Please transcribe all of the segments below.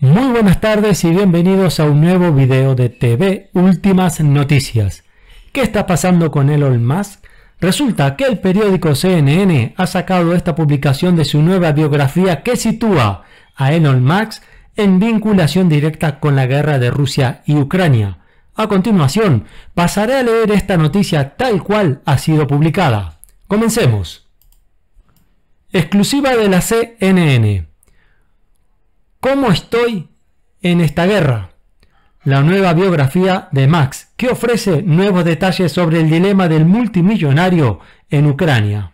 Muy buenas tardes y bienvenidos a un nuevo video de TV Últimas Noticias. ¿Qué está pasando con Elon Musk? Resulta que el periódico CNN ha sacado esta publicación de su nueva biografía que sitúa a Elon Musk en vinculación directa con la guerra de Rusia y Ucrania. A continuación, pasaré a leer esta noticia tal cual ha sido publicada. Comencemos. Exclusiva de la CNN. ¿Cómo estoy en esta guerra? La nueva biografía de Max, que ofrece nuevos detalles sobre el dilema del multimillonario en Ucrania.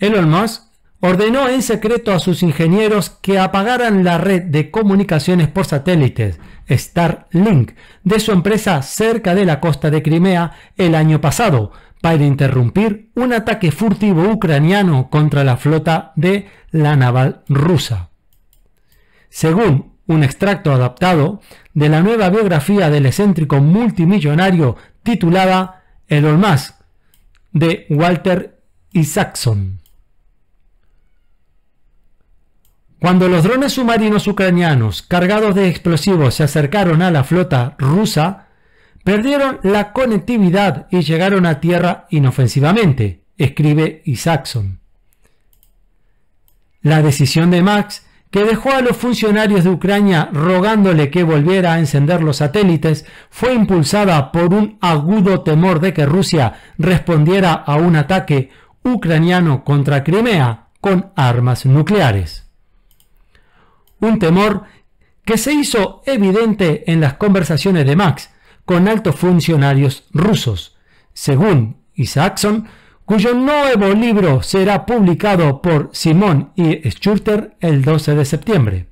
Elon Musk ordenó en secreto a sus ingenieros que apagaran la red de comunicaciones por satélites Starlink de su empresa cerca de la costa de Crimea el año pasado para interrumpir un ataque furtivo ucraniano contra la flota de la naval rusa. Según un extracto adaptado de la nueva biografía del excéntrico multimillonario titulada El Olmás, de Walter Isaacson. Cuando los drones submarinos ucranianos cargados de explosivos se acercaron a la flota rusa, perdieron la conectividad y llegaron a tierra inofensivamente, escribe Isaacson. La decisión de Max que dejó a los funcionarios de Ucrania rogándole que volviera a encender los satélites, fue impulsada por un agudo temor de que Rusia respondiera a un ataque ucraniano contra Crimea con armas nucleares. Un temor que se hizo evidente en las conversaciones de Max con altos funcionarios rusos. Según Isaacson, cuyo nuevo libro será publicado por Simón y Schurter el 12 de septiembre.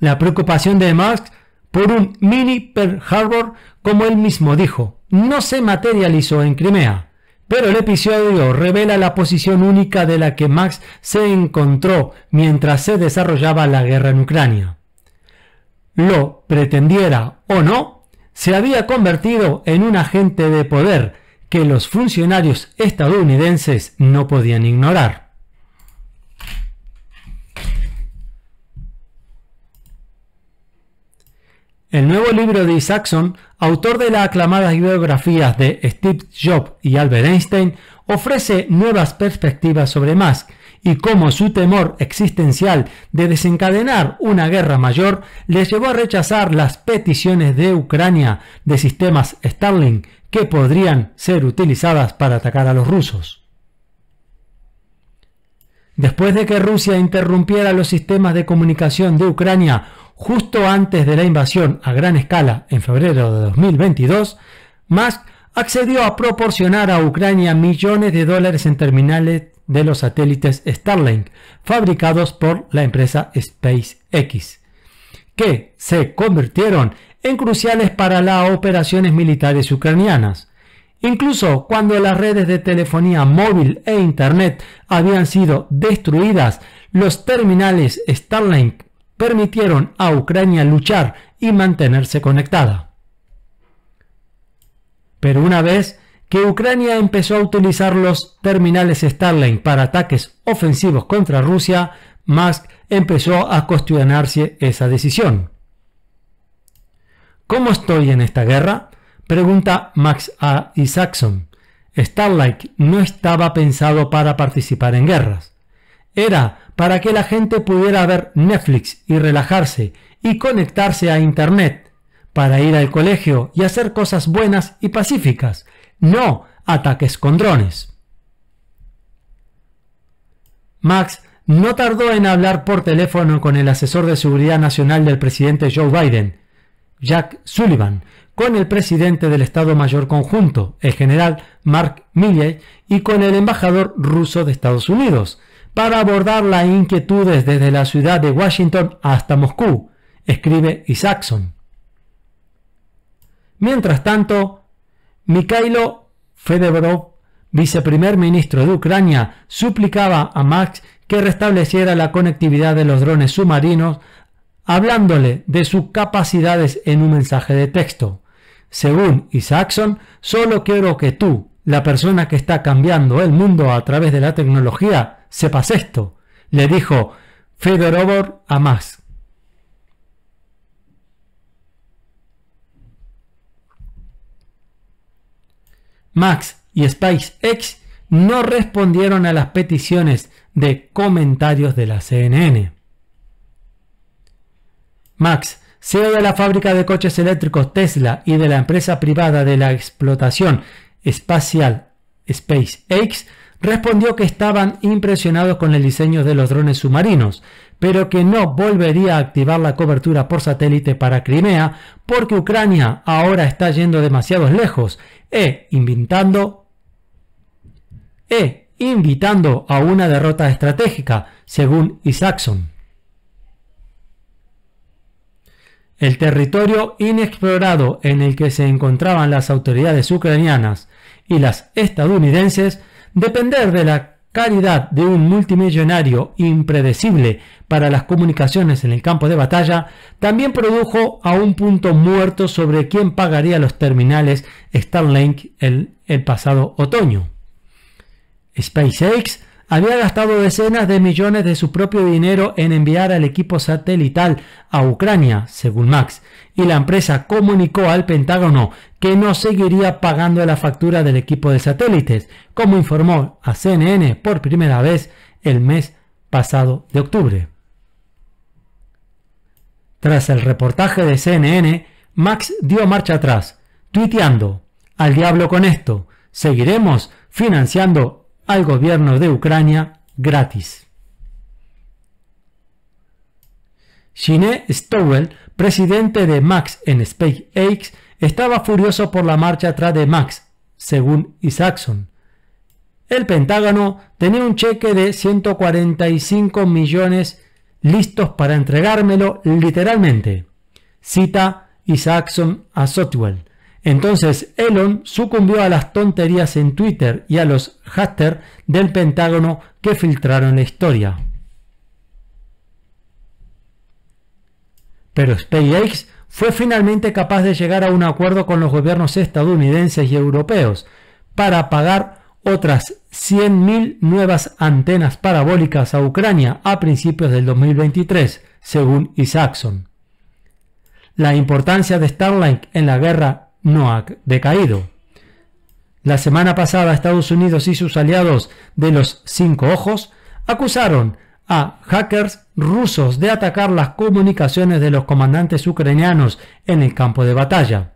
La preocupación de Max por un mini Pearl Harbor, como él mismo dijo, no se materializó en Crimea, pero el episodio revela la posición única de la que Max se encontró mientras se desarrollaba la guerra en Ucrania. Lo pretendiera o no, se había convertido en un agente de poder que los funcionarios estadounidenses no podían ignorar. El nuevo libro de Isaacson, autor de las aclamadas biografías de Steve Jobs y Albert Einstein, ofrece nuevas perspectivas sobre Musk, y cómo su temor existencial de desencadenar una guerra mayor les llevó a rechazar las peticiones de Ucrania de sistemas Starlink que podrían ser utilizadas para atacar a los rusos. Después de que Rusia interrumpiera los sistemas de comunicación de Ucrania justo antes de la invasión a gran escala en febrero de 2022, Musk accedió a proporcionar a Ucrania millones de dólares en terminales de los satélites Starlink fabricados por la empresa SpaceX, que se convirtieron en cruciales para las operaciones militares ucranianas, incluso cuando las redes de telefonía móvil e Internet habían sido destruidas, los terminales Starlink permitieron a Ucrania luchar y mantenerse conectada. Pero una vez que Ucrania empezó a utilizar los terminales Starlink para ataques ofensivos contra Rusia, Musk empezó a cuestionarse esa decisión. ¿Cómo estoy en esta guerra? Pregunta Max A. Isaacson. Starlink no estaba pensado para participar en guerras. Era para que la gente pudiera ver Netflix y relajarse y conectarse a Internet, para ir al colegio y hacer cosas buenas y pacíficas, no ataques con drones. Max no tardó en hablar por teléfono con el asesor de seguridad nacional del presidente Joe Biden, Jack Sullivan, con el presidente del Estado Mayor Conjunto, el general Mark Milley, y con el embajador ruso de Estados Unidos, para abordar las inquietudes desde la ciudad de Washington hasta Moscú, escribe Isaacson. Mientras tanto, Mikhailo Fedorov, viceprimer ministro de Ucrania, suplicaba a Max que restableciera la conectividad de los drones submarinos, hablándole de sus capacidades en un mensaje de texto. Según Isaacson, solo quiero que tú, la persona que está cambiando el mundo a través de la tecnología, sepas esto, le dijo Fedorov a Max. Max y SpaceX no respondieron a las peticiones de comentarios de la CNN. Max, CEO de la fábrica de coches eléctricos Tesla y de la empresa privada de la explotación espacial SpaceX, respondió que estaban impresionados con el diseño de los drones submarinos, pero que no volvería a activar la cobertura por satélite para Crimea porque Ucrania ahora está yendo demasiado lejos e e invitando a una derrota estratégica, según Isaacson. El territorio inexplorado en el que se encontraban las autoridades ucranianas y las estadounidenses depender de la caridad de un multimillonario impredecible para las comunicaciones en el campo de batalla, también produjo a un punto muerto sobre quién pagaría los terminales Starlink el, el pasado otoño. SpaceX había gastado decenas de millones de su propio dinero en enviar al equipo satelital a Ucrania, según Max, y la empresa comunicó al Pentágono que no seguiría pagando la factura del equipo de satélites, como informó a CNN por primera vez el mes pasado de octubre. Tras el reportaje de CNN, Max dio marcha atrás, tuiteando, al diablo con esto, seguiremos financiando al gobierno de Ucrania gratis. Shiné Stowell, presidente de Max en SpaceX, estaba furioso por la marcha atrás de Max, según Isaacson. El Pentágono tenía un cheque de 145 millones listos para entregármelo literalmente, cita Isaacson a Sotwell entonces Elon sucumbió a las tonterías en Twitter y a los hashtags del Pentágono que filtraron la historia. Pero SpaceX fue finalmente capaz de llegar a un acuerdo con los gobiernos estadounidenses y europeos para pagar otras 100.000 nuevas antenas parabólicas a Ucrania a principios del 2023, según Isaacson. La importancia de Starlink en la guerra no ha decaído. La semana pasada Estados Unidos y sus aliados de los Cinco Ojos acusaron a hackers rusos de atacar las comunicaciones de los comandantes ucranianos en el campo de batalla.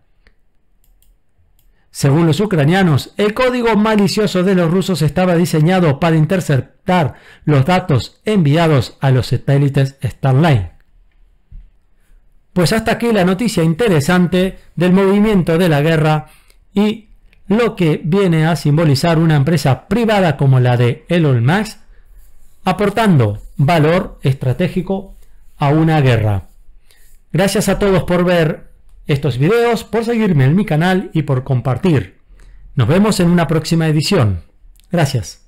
Según los ucranianos, el código malicioso de los rusos estaba diseñado para interceptar los datos enviados a los satélites Starlink. Pues hasta aquí la noticia interesante del movimiento de la guerra y lo que viene a simbolizar una empresa privada como la de Elon Musk, aportando valor estratégico a una guerra. Gracias a todos por ver estos videos, por seguirme en mi canal y por compartir. Nos vemos en una próxima edición. Gracias.